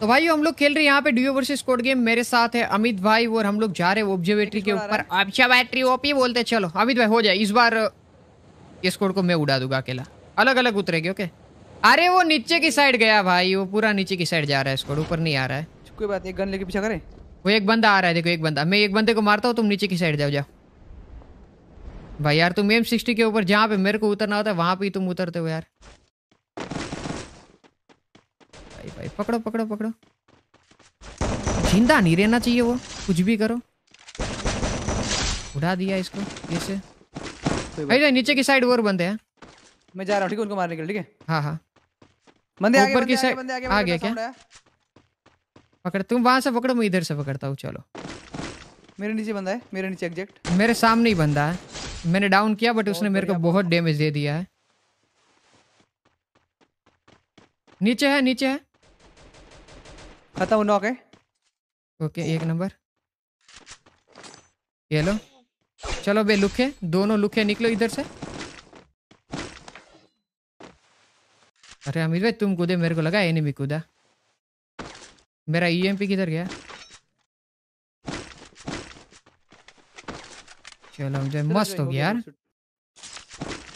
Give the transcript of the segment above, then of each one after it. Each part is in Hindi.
तो भाई हम लोग खेल रहे हैं यहाँ पे डीओ वर्सेस कोड गेम मेरे साथ है अमित भाई और हम लोग जा रहे हैं ऑब्जर्वेटरी के ऊपर ऑब्जर्वेटरी अच्छा, ओपी बोलते चलो अमित भाई हो जाए इस बार इस कोड को मैं उड़ा दूंगा अकेला अलग अलग उतरेगी ओके अरे वो नीचे की साइड गया भाई वो पूरा नीचे की साइड जा रहा है स्कोड ऊपर नहीं आ रहा है कोई बात एक गन लेके पीछा करें वो एक बंदा आ रहा है देखो एक बंदा मैं एक बंदे को मारता हूँ तुम नीचे की साइड जाओ जाओ भाई यार तुम एम सिक्सटी के ऊपर जहाँ पे मेरे को उतरना होता है वहाँ पे तुम उतरते हो यार भाई भाई पकड़ो पकड़ो पकड़ो जिंदा नहीं रहना चाहिए वो कुछ भी करो उड़ा दिया इसको जैसे भाई नीचे की साइड और बंदे हैं मैं जा रहा हूँ ठीक है उनको मारने के लिए ठीक है हाँ हाँ बंदे ऊपर की साइड आ गया क्या पकड़ तुम वहां से पकड़ो मैं इधर से पकड़ता हूँ चलो मेरे नीचे बंदा है मेरे नीचे एग्जैक्ट मेरे सामने ही बंदा है मैंने डाउन किया बट उसने मेरे को बहुत डैमेज दे दिया है नीचे है नीचे है खत्म नॉक है ओके एक नंबर ये लो चलो बे लुखे दोनों लुखे निकलो इधर से अरे अमीर भाई तुम कूदे मेरे को लगा ये एनिमी कूदा मेरा ईएमपी e किधर गया चलो मुझे मस्त हो गया यार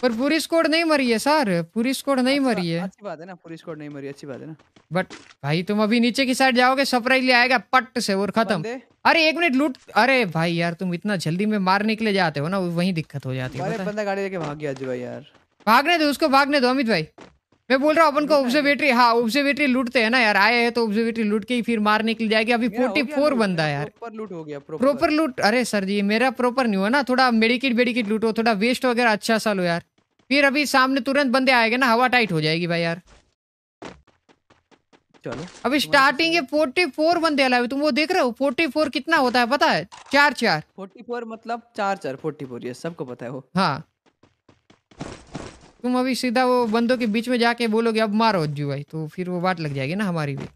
पर पूरी स्क्वाड नहीं मरी है सर पूरी स्क्वाड नहीं अच्छा, मरी है अच्छी बात है ना पूरी स्क्वाड नहीं मरी अच्छी बात है ना बट भाई तुम अभी नीचे की साइड जाओगे सरप्राइज ले आएगा पट से और खत्म अरे एक मिनट लूट अरे भाई यार तुम इतना जल्दी में मार निकले जाते हो ना वही दिक्कत हो जाती है बंदा गाड़ी लेके भाग गया भाई यार भागने दो उसको भागने दो अमित भाई मैं बोल रहा हूँ अपन को ऑब्जर्वेटरी हाँ ऑब्जर्वेटरी लूटते हैं ना यार आए हैं तो ऑब्जर्वेटरी लूट के ही फिर मार निकल जाएगी अभी फोर्टी फोर बंदा यार प्रॉपर लूट हो गया प्रॉपर लूट अरे सर जी मेरा प्रॉपर नहीं हुआ ना थोड़ा मेडिकेट मेडिकेट लूट हो थोड़ा वेस्ट वगैरह अच्छा सा लो यार फिर अभी सामने तुरंत बंदे आएंगे ना हवा टाइट हो जाएगी भाई यार चलो अभी स्टार्टिंग है फोर्टी फोर बंदे अलावे तुम वो देख रहे हो फोर्टी फोर कितना होता है पता है चार चार फोर्टी फोर मतलब चार चार फोर्टी फोर ये सबको पता है वो हाँ तुम अभी सीधा वो बंदों के बीच में जाके बोलोगे अब मारो अज्जू भाई तो फिर वो बात लग जाएगी ना हमारी भी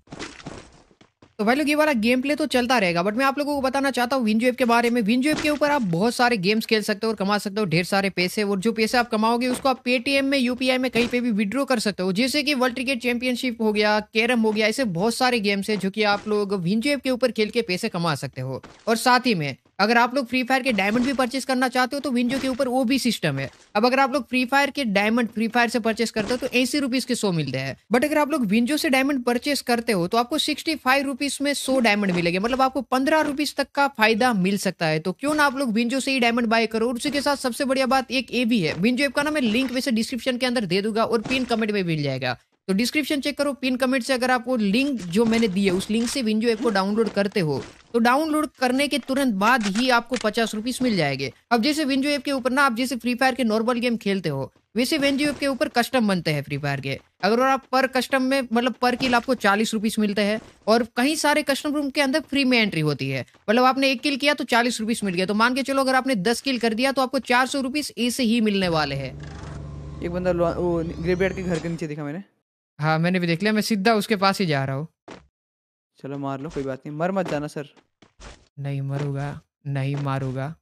तो भाई लोग ये वाला गेम प्ले तो चलता रहेगा बट मैं आप लोगों को बताना चाहता हूँ विंजो एप के बारे में विंजो एप के ऊपर आप बहुत सारे गेम्स खेल सकते हो और कमा सकते हो ढेर सारे पैसे और जो पैसे आप कमाओगे उसको आप पेटीएम में यूपीआई में कहीं पे भी विद्रॉ कर सकते हो जैसे कि वर्ल्ड क्रिकेट चैंपियनशिप हो गया कैरम हो गया ऐसे बहुत सारे गेम्स है जो कि आप लोग विंजो एप के ऊपर खेल के पैसे कमा सकते हो और साथ ही में अगर आप लोग फ्री फायर के डायमंड भी परचेस करना चाहते हो तो विंजो के ऊपर वो भी सिस्टम है अब अगर आप लोग फ्री फायर के डायमंड फ्री फायर से परचेस करते हो तो एसी रुपीज के सो मिलते हैं बट अगर आप लोग विंजो से डायमंड परचेस करते हो तो आपको सिक्सटी फाइव रुपीज में सो डायमंड मिलेगा मतलब आपको पंद्रह रुपीज तक का फायदा मिल सकता है तो क्यों ना आप लोग विंजो से ही डायमंड बाय करो उसी के साथ सबसे बढ़िया बात एक ए भी है विंजो ऐप का ना मैं लिंक वैसे डिस्क्रिप्शन के अंदर दे दूंगा और पिन कमेंट में मिल जाएगा तो डिस्क्रिप्शन चेक करो पिन कमेंट से अगर आप वो लिंक जो मैंने दी है उस लिंक से विंजो ऐप को डाउनलोड करते हो तो डाउनलोड करने के तुरंत बाद ही आपको पचास रुपीस मिल जाएंगे अब जैसे विंजो ऐप के ऊपर ना आप जैसे फ्री फायर के नॉर्मल गेम खेलते हो वैसे विंजो ऐप के ऊपर कस्टम बनते हैं फ्री फायर के अगर आप पर कस्टम में मतलब पर किल आपको चालीस रुपीस मिलते हैं और कहीं सारे कस्टम रूम के अंदर फ्री में एंट्री होती है मतलब आपने एक किल किया तो चालीस रुपीस मिल गया तो मान के चलो अगर आपने दस किल कर दिया तो आपको चार सौ रुपीस ऐसे ही मिलने वाले है एक बंदा वो के घर के नीचे देखा मैंने हाँ मैंने भी देख लिया मैं सीधा उसके पास ही जा रहा हूँ चलो मार लो कोई बात नहीं मर मत जाना सर नहीं मरूंगा नहीं मारूंगा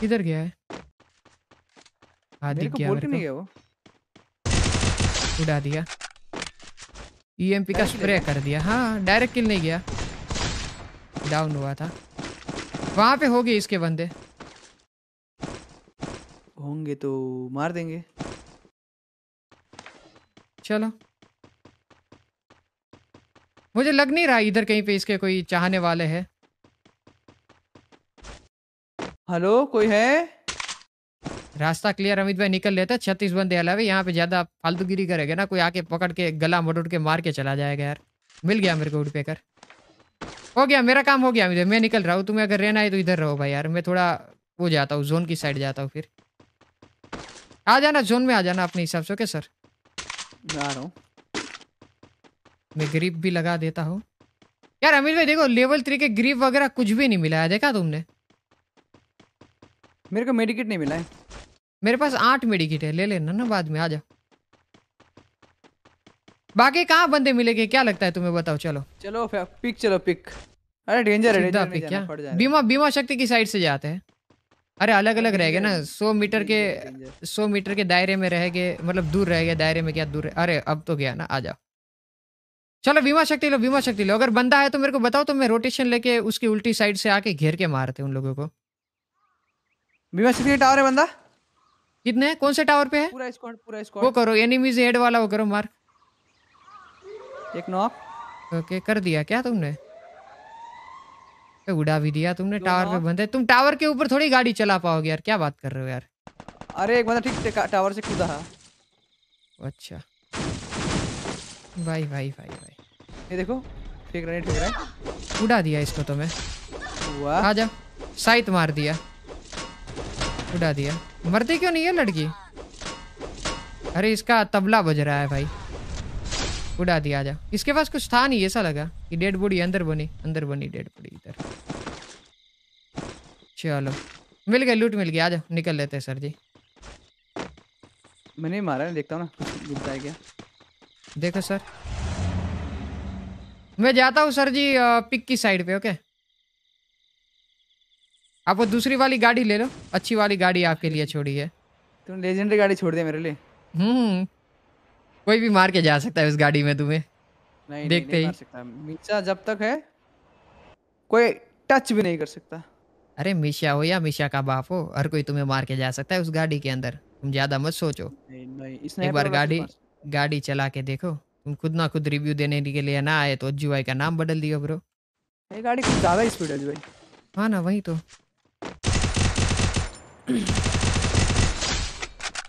किधर गया है हाँ दिख गया नहीं गया वो उड़ा दिया ईएमपी e का स्प्रे कर दिया हाँ डायरेक्ट किल नहीं गया डाउन हुआ था वहाँ पे हो गए इसके बंदे होंगे तो मार देंगे चलो मुझे लग नहीं रहा इधर कहीं पे इसके कोई चाहने वाले हैं हेलो कोई है रास्ता क्लियर अमित भाई निकल लेता छत्तीस बंदे अलावे यहाँ पे ज्यादा फालतूगिरी करेगा ना कोई आके पकड़ के गला मोड़ के मार के चला जाएगा यार मिल गया मेरे को उठ पे कर हो गया मेरा काम हो गया अमित भाई मैं निकल रहा हूँ तुम्हें अगर रहना है तो इधर रहो भाई यार मैं थोड़ा वो जाता हूँ जोन की साइड जाता हूँ फिर आ जाना जोन में आ जाना अपने हिसाब से ओके सर जा रहा हूँ मैं ग्रीप भी लगा देता हूँ यार अमीर भाई देखो लेवल थ्री के ग्रीप वगैरह कुछ भी नहीं मिला है देखा तुमने मेरे को मेडिकेट नहीं मिला है मेरे पास आठ मेडिकेट है ले लेना ना बाद में आ जा बाकी कहाँ बंदे मिलेंगे क्या लगता है तुम्हें बताओ चलो चलो पिक चलो पिक अरे डेंजर है डेंजर क्या बीमा बीमा शक्ति की साइड से जाते हैं अरे अलग अलग रह गए ना सौ मीटर के सौ मीटर के दायरे में रह गए मतलब दूर रह गए दायरे में क्या दूर अरे अब तो गया ना आ जाओ चलो बीमा शक्ति लो बीमा शक्ति लो अगर बंदा है तो मेरे को बताओ तो मैं रोटेशन लेके उसकी उल्टी साइड से आके घेर के मारते उन लोगों को बीमा शक्ति टावर है बंदा कितने कौन से टावर पे है पूरा स्क्वाड पूरा स्क्वाड वो करो एनिमीज हेड वाला वो करो मार एक नॉक ओके कर दिया क्या तुमने पे उड़ा भी दिया तुमने टावर पे बंदे तुम टावर के ऊपर थोड़ी गाड़ी चला पाओगे यार क्या बात कर रहे हो यार अरे एक बंदा ठीक से टावर से कूदा है अच्छा भाई भाई भाई भाई ये देखो फेंक रहा ठीक रहा उड़ा दिया इसको तो मैं आ जा साइट मार दिया उड़ा दिया मरती क्यों नहीं है लड़की अरे इसका तबला बज रहा है भाई उड़ा दिया जा इसके पास कुछ था नहीं ऐसा लगा कि डेड बॉडी अंदर बनी अंदर बनी डेड बॉडी इधर चलो मिल गया लूट मिल गया आ जाओ निकल लेते हैं सर जी मैंने मारा नहीं देखता हूँ ना गिरता है क्या देखो सर मैं जाता हूँ सर जी पिक की साइड पे ओके आप वो दूसरी वाली गाड़ी ले लो अच्छी वाली गाड़ी आपके लिए छोड़ी है तुम लेजेंडरी गाड़ी छोड़ दे मेरे लिए हम्म कोई भी मार के जा सकता है उस गाड़ी में तुम्हें नहीं देखते नहीं, नहीं ही मार सकता। जब तक है कोई टच भी नहीं कर सकता अरे मिशा हो या मिशा का बाप हो हर कोई तुम्हें मार के जा सकता है उस गाड़ी के अंदर तुम ज्यादा मत सोचो एक बार गाड़ी गाड़ी चला के देखो तुम खुद ना खुद रिव्यू देने के लिए ना आए तो अज्जू भाई का नाम बदल दियो ब्रो ये गाड़ी कुछ ज्यादा स्पीड है भाई हाँ ना वही तो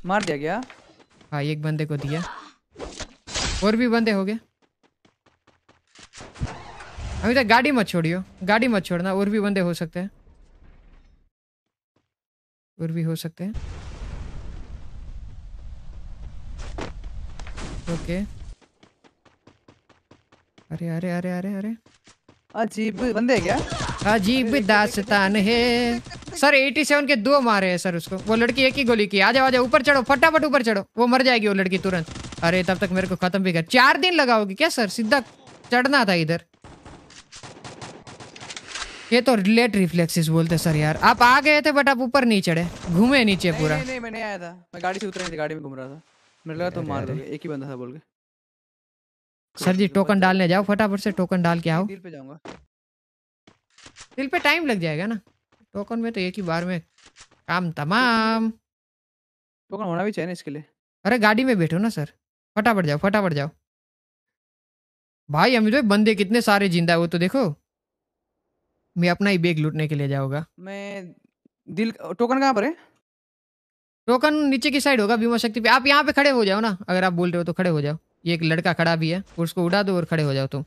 मार दिया गया हाँ एक बंदे को दिया और भी बंदे हो गए अभी तक गाड़ी मत छोड़ियो गाड़ी मत छोड़ना और भी बंदे हो सकते हैं पर भी हो सकते हैं ओके अरे अरे अरे अरे अरे अजीब बंदे क्या अजीब दास्तान है सर 87 के दो मारे हैं सर उसको वो लड़की एक ही गोली की आ जाओ आ जाओ ऊपर चढ़ो फटाफट ऊपर चढ़ो वो मर जाएगी वो लड़की तुरंत अरे तब तक मेरे को खत्म भी कर चार दिन लगाओगे क्या सर सीधा चढ़ना था इधर ये तो लेट रिफ्लेक्सेस बोलते सर यार आप आ गए थे बट आप ऊपर नहीं चढ़े घूमे नीचे पूरा नहीं, नहीं, मैं नहीं आया था मैं गाड़ी से उतरा नहीं गाड़ी में घूम रहा था मेरे लगा तो मार दोगे एक ही बंदा था बोल के सर जी टोकन डालने जाओ फटाफट से टोकन डाल के आओ दिल पे जाऊंगा दिल पे टाइम लग जाएगा ना टोकन में तो एक ही बार में काम तमाम टोकन होना भी चाहिए ना इसके लिए अरे गाड़ी में बैठो ना सर फटाफट जाओ फटाफट जाओ भाई अमित भाई बंदे कितने सारे जिंदा है वो तो देखो मैं अपना ही बैग लूटने के लिए जाऊंगा मैं दिल टोकन कहाँ पर है टोकन नीचे की साइड होगा बीमा शक्ति पे आप यहाँ पे खड़े हो जाओ ना अगर आप बोल रहे हो तो खड़े हो जाओ ये एक लड़का खड़ा भी है उसको उड़ा दो और खड़े हो जाओ तुम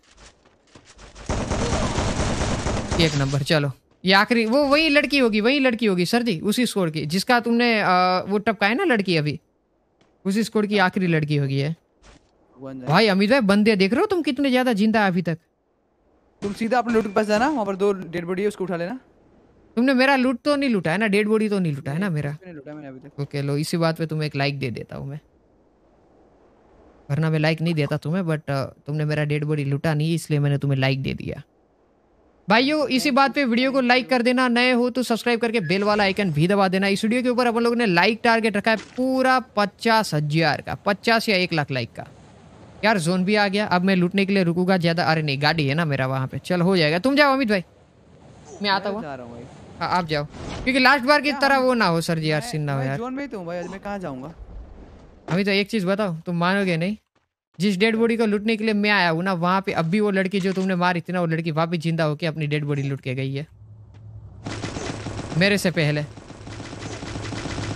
एक नंबर चलो ये आखिरी वो वही लड़की होगी वही लड़की होगी सर जी उसी स्कोर की जिसका तुमने आ, वो टपका है ना लड़की अभी उसी स्कोर की आखिरी लड़की होगी है भाई अमित भाई बंदे देख रहे हो तुम कितने ज्यादा जिंदा अभी तक तुम सीधा अपने लूट के पास जाना वहाँ पर दो डेड बॉडी है उसको उठा लेना तुमने मेरा लूट तो नहीं लूटा है ना डेड बॉडी तो नहीं लूटा है ना मेरा ओके लो इसी बात पे तुम्हें एक लाइक दे देता हूँ मैं वरना मैं लाइक नहीं देता तुम्हें बट uh, तुमने मेरा डेड बॉडी लूटा नहीं इसलिए मैंने तुम्हें लाइक दे दिया भाइयों इसी बात पे वीडियो को लाइक कर देना नए हो तो सब्सक्राइब करके बेल वाला आइकन भी दबा देना इस वीडियो के ऊपर अपन लोगों ने लाइक टारगेट रखा है पूरा पचास हजार का पचास या एक लाख लाइक का यार जोन भी आ गया अब मैं लूटने के लिए रुकूंगा ज्यादा अरे नहीं गाड़ी है ना मेरा वहाँ पे चल हो जाएगा तुम जाओ अमित भाई मैं आता हूँ हाँ, आप जाओ क्योंकि लास्ट बार की तरह वो ना हो सर जी यार सीन ना हो यार जोन में तो भाई मैं कहाँ जाऊंगा अभी तो एक चीज़ बताओ तुम मानोगे नहीं जिस डेड बॉडी को लूटने के लिए मैं आया हूँ ना वहाँ पे अभी वो लड़की जो तुमने मारी थी ना वो लड़की वापिस जिंदा होके अपनी डेड बॉडी लूट के गई है मेरे से पहले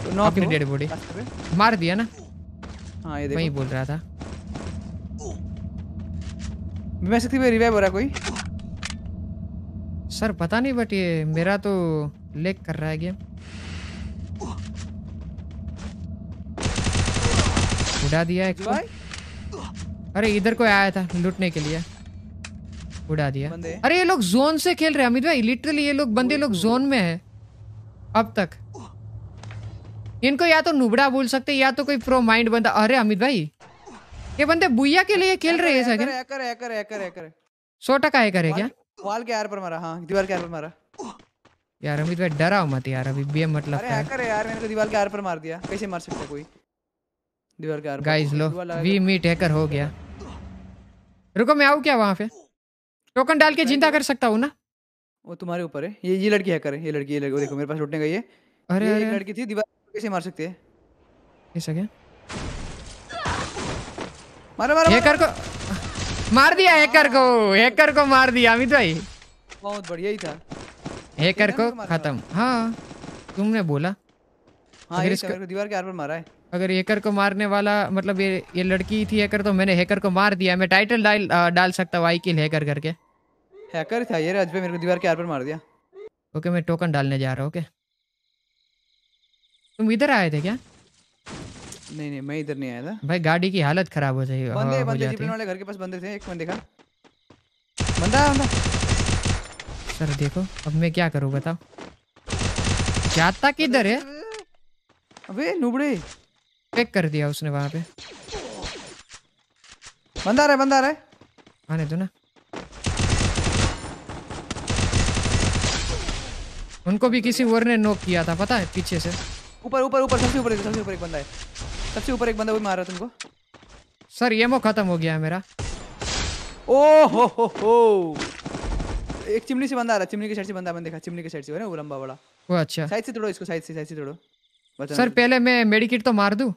तो अपनी डेड बॉडी मार दिया ना हाँ ये वही बोल रहा था मैं सकती हूँ रिवाइव हो रहा कोई सर पता नहीं बट ये मेरा तो लेक कर रहा है गेम उड़ा दिया एक अरे इधर कोई आया था लूटने के लिए उड़ा दिया अरे ये लोग जोन से खेल रहे हैं अमित भाई लिटरली ये लोग बंदे लोग जोन में है अब तक इनको या तो नुबड़ा बोल सकते या तो कोई प्रो माइंड बंदा अरे अमित भाई ये बंदे बुया के लिए खेल रहे हैं hacker hacker hacker hacker hacker सो टका हैकर करे क्या वॉल के यार पर मारा हां दीवार के यार पर मारा यार अमित भाई डरा मत यार अभी बीएम बे मतलब अरे हैकर है यार मैंने तो दीवार के यार पर मार दिया कैसे मार सकता कोई दीवार के यार गाइस तो लो वी तो- मीट हैकर हो गया रुको मैं आऊं क्या वहां पे टोकन डाल के जिंदा कर सकता हूं ना वो तुम्हारे ऊपर है ये ये लड़की हैकर है ये लड़की ये लड़की देखो मेरे पास लूटने गई है अरे ये लड़की थी दीवार कैसे मार सकती है ऐसा क्या मारो मारो हैकर को मार दिया हैकर को हैकर को मार दिया अमित भाई बहुत बढ़िया ही था हैकर को खत्म हाँ तुमने बोला हाँ अगर इसको दीवार के आर पर मारा है अगर हैकर को मारने वाला मतलब ये ये लड़की थी हैकर तो मैंने हैकर को मार दिया मैं टाइटल डाल डाल सकता हूँ आई किल हैकर करके हैकर था ये राज मेरे को दीवार के आर पर मार दिया ओके मैं टोकन डालने जा रहा हूँ ओके तुम इधर आए थे क्या नहीं नहीं मैं इधर नहीं आया था भाई गाड़ी की हालत खराब हो जाएगी बंदे हाँ, बंदे जीपन वाले घर के पास बंदे थे एक बंदे का बंदा बंदा सर देखो अब मैं क्या करूं बताओ जाता किधर है अबे नुबड़े पैक कर दिया उसने वहां पे बंदा रहे बंदा रहे आने दो ना उनको भी किसी और ने नोक किया था पता है पीछे से ऊपर ऊपर ऊपर सबसे ऊपर सबसे ऊपर एक बंदा है सबसे ऊपर एक बंदा भी मारा तुमको सर ये मो खत्म हो गया है मेरा ओ हो हो हो एक चिमनी से बंदा आ रहा चिमनी के साइड से बंदा मैंने देखा चिमनी के साइड से है ना वो लंबा बड़ा वो अच्छा साइड से तोड़ो इसको साइड से साइड से तोड़ो सर पहले मैं मेडिकेट तो मार दूं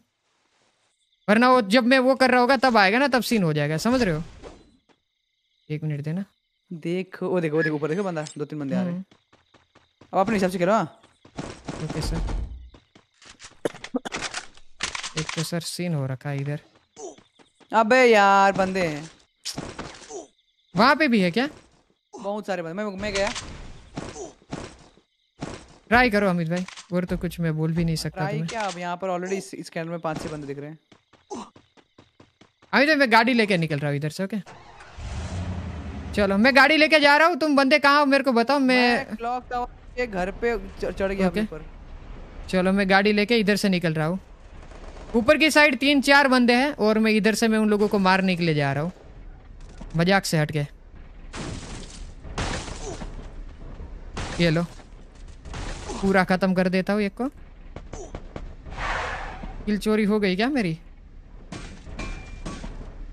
वरना वो जब मैं वो कर रहा होगा तब आएगा ना तब सीन हो जाएगा समझ रहे हो एक मिनट देना देखो वो देखो वो देखो ऊपर देखो बंदा दो तीन बंदे आ रहे हैं हम्म। अब अपने हिसाब से करो हाँ ओके सर तो सर सीन हो रखा है इधर अबे यार बंदे हैं वहां पे भी है क्या बहुत सारे बंदे मैं मैं गया ट्राई करो अमित भाई और तो कुछ मैं बोल भी नहीं सकता ट्राई क्या अब यहां पर ऑलरेडी इस, इस में पांच छह बंदे दिख रहे हैं अमित भाई मैं गाड़ी लेके निकल रहा हूँ इधर से ओके चलो मैं गाड़ी लेके जा रहा हूँ तुम बंदे कहाँ हो मेरे को बताओ मैं क्लॉक टावर के घर पे चढ़ गया ऊपर चलो मैं गाड़ी लेके इधर से निकल रहा हूँ ऊपर की साइड तीन चार बंदे हैं और मैं इधर से मैं उन लोगों को मारने के लिए जा रहा हूँ मजाक से हट के ये लो पूरा ख़त्म कर देता हूँ एक को किल चोरी हो गई क्या मेरी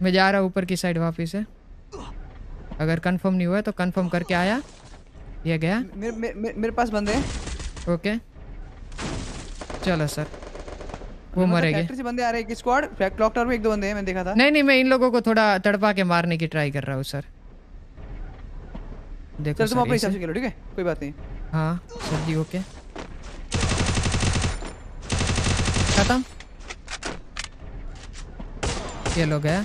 मैं जा रहा हूँ ऊपर की साइड वापिस है अगर कंफर्म नहीं हुआ तो कंफर्म करके आया ये गया मेरे मेरे, मेरे पास बंदे हैं ओके चलो सर वो मतलब मरेंगे फैक्ट्री से बंदे आ रहे हैं स्क्वाड क्लॉक टावर में एक दो बंदे हैं मैंने देखा था नहीं नहीं मैं इन लोगों को थोड़ा तड़पा के मारने की ट्राई कर रहा हूं सर देखो सर तुम अपने हिसाब से खेलो ठीक है कोई बात नहीं हाँ सर जी ओके खत्म ये लोग है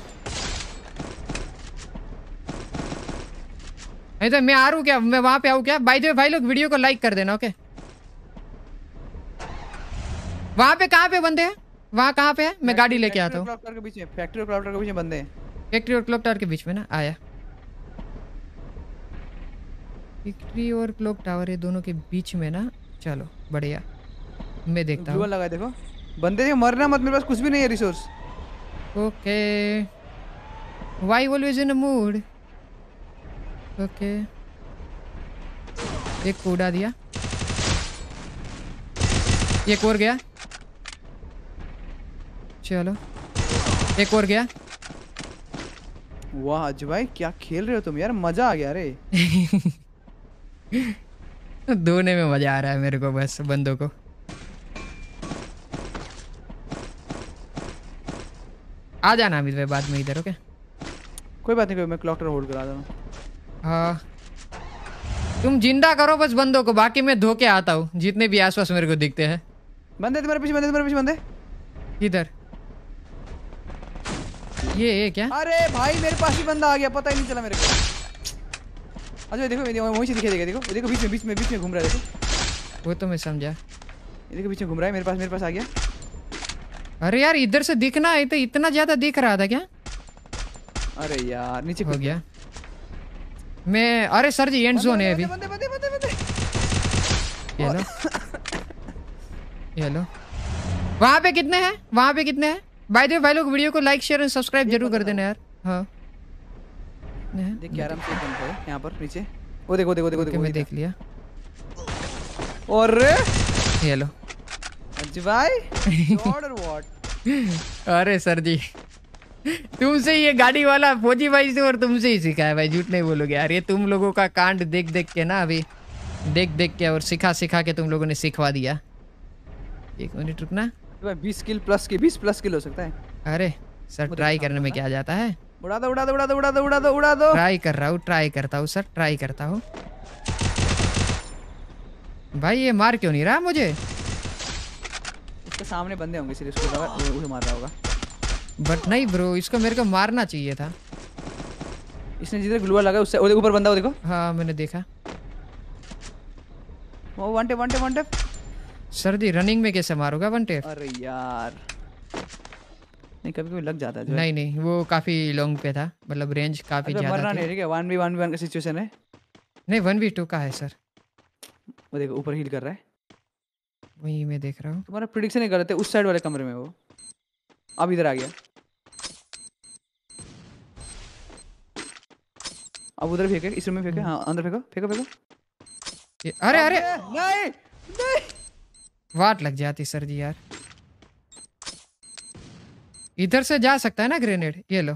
नहीं तो मैं आ रू क्या मैं वहां पे आऊ क्या भाई जो भाई लोग वीडियो को लाइक कर देना ओके वहां पे कहां पे बंदे हैं वहाँ कहाँ पे है मैं गाड़ी लेके आता हूँ फैक्ट्री और क्लॉक टावर के बीच में बंदे हैं फैक्ट्री और क्लॉक टावर के बीच में ना आया फैक्ट्री और क्लॉक टावर ये दोनों के बीच में ना चलो बढ़िया मैं देखता हूँ लगा देखो बंदे मरना मत मेरे पास कुछ भी नहीं है resource okay why always in mood okay एक कूड़ा दिया एक और गया चलो एक और गया वाह अज भाई क्या खेल रहे हो तुम यार मजा आ गया रे दोने में मजा आ रहा है मेरे को बस बंदों को आ जाना अमित तो भाई बाद में इधर ओके कोई बात नहीं कोई मैं क्लॉक होल्ड करा दूंगा हाँ तुम जिंदा करो बस बंदों को बाकी मैं धोके आता हूँ जितने भी आसपास मेरे को दिखते हैं बंदे तुम्हारे पीछे बंदे तुम्हारे पीछे बंदे इधर ये ये क्या अरे भाई मेरे पास ही बंदा आ गया पता ही नहीं चला मेरे को अच्छा देखो वहीं से दिखे देगा देखो देखो बीच में बीच में बीच में घूम रहा है देखो वो तो मैं समझा ये देखो बीच में घूम रहा है मेरे पास मेरे पास आ गया अरे यार इधर से दिखना है तो इतना ज्यादा दिख रहा था क्या अरे यार नीचे हो गया मैं अरे सर जी एंड जोन है अभी ये लो वहां पे कितने हैं वहाँ पे कितने हैं बाय द भाई लोग वीडियो को लाइक शेयर एंड सब्सक्राइब जरूर कर देना यार हाँ देख क्या आराम से बंद हो यहां पर नीचे वो देखो देखो देखो देखो मैं देख लिया और ये लो भाई ऑर्डर व्हाट अरे सर जी तुमसे ये गाड़ी वाला फौजी भाई से और तुमसे ही सीखा है भाई झूठ नहीं बोलोगे यार ये तुम लोगों का कांड देख देख के ना अभी देख देख के और सिखा सिखा के तुम लोगों ने सिखवा दिया एक मिनट रुकना बीस किल प्लस बीस प्लस किल हो सकता है अरे सर ट्राई करने में क्या जाता है उड़ा दो उड़ा दो उड़ा दो उड़ा दो उड़ा दो उड़ा दो ट्राई कर रहा हूँ ट्राई करता हूँ सर ट्राई करता हूँ भाई ये मार क्यों नहीं रहा मुझे इसके सामने बंदे होंगे सिर्फ उसको उसे मार रहा होगा बट नहीं ब्रो इसको मेरे को मारना चाहिए था इसने जिधर ग्लूअर लगा उससे ऊपर बंदा हो देखो हाँ मैंने देखा वो one tap one tap one tap sir सर्दी रनिंग में कैसे मारोगा वन टेप अरे यार नहीं कभी कभी लग जाता है नहीं नहीं वो काफी लॉन्ग पे था मतलब रेंज काफी ज्यादा नहीं ठीक है 1v1 का सिचुएशन है नहीं 1v2 का है सर वो देखो ऊपर हील कर रहा है वही मैं देख रहा हूँ तुम्हारा प्रिडिक्शन नहीं कर रहे थे उस साइड वाले कमरे में वो अब इधर आ गया अब उधर फेंके इस रूम में फेंके हम्म। हाँ अंदर फेंको फेंको फेंको अरे अरे नहीं नहीं वाट लग जाती सर जी यार इधर से जा सकता है ना ग्रेनेड ये लो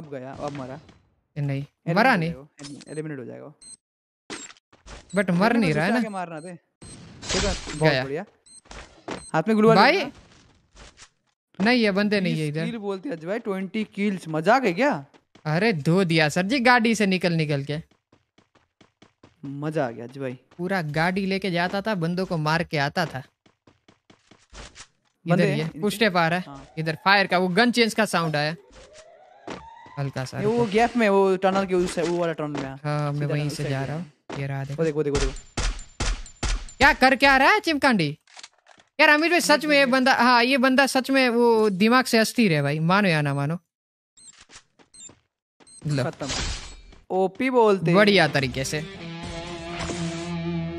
अब गया अब मरा नहीं मरा नहीं एलिमिनेट हो जाएगा बट मर नहीं रहा है ना मारना थे ठीक है बहुत बढ़िया हाथ में ग्लू भाई नहीं ये बंदे नहीं है इधर बोलते हैं भाई 20 किल्स मजाक है क्या अरे धो दिया सर जी गाड़ी से निकल निकल के मजा आ गया जी भाई पूरा गाड़ी लेके जाता था बंदों को मार के आता था इधर ये पूछते पा रहा है हाँ। इधर फायर का वो गन चेंज का साउंड आया हल्का सा वो गैप में वो टनल के उस वो वाला टनल में हां मैं वहीं से जा रहा हूं ये रहा देखो देखो देखो देखो क्या कर क्या रहा है चिमकांडी यार अमित भाई सच में ये बंदा हाँ ये बंदा सच में वो दिमाग से अस्थिर है भाई मानो या ना मानो खत्म ओपी बोलते बढ़िया तरीके से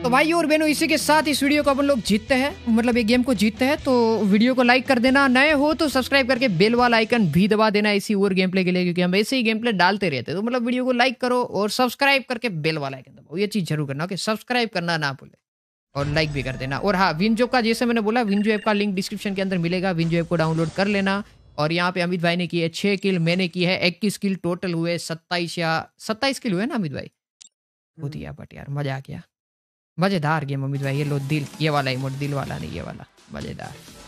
तो भाई और बहनों इसी के साथ इस वीडियो को अपन लोग जीतते हैं मतलब ये गेम को जीतते हैं तो वीडियो को लाइक कर देना नए हो तो सब्सक्राइब करके बेल वाला आइकन भी दबा देना इसी और गेम प्ले के लिए क्योंकि हम ऐसे ही गेम प्ले डालते रहते हैं तो मतलब वीडियो को लाइक करो और सब्सक्राइब करके बेल वाला आइकन दबाओ ये चीज़ जरूर करना ओके सब्सक्राइब करना ना भूले और लाइक भी कर देना और हाँ विंजो का जैसे मैंने बोला विंजो ऐप का लिंक डिस्क्रिप्शन के अंदर मिलेगा विंजो ऐप को डाउनलोड कर लेना और यहाँ पे अमित भाई ने की है छः किल मैंने की है इक्कीस किल टोटल हुए सत्ताईस या सत्ताईस किल हुए ना अमित भाई हम्म। बहुत ही बट यार मजा आ गया मज़ेदार गेम उम्मीद भाई ये लो दिल ये वाला इमोट दिल वाला नहीं ये वाला मज़ेदार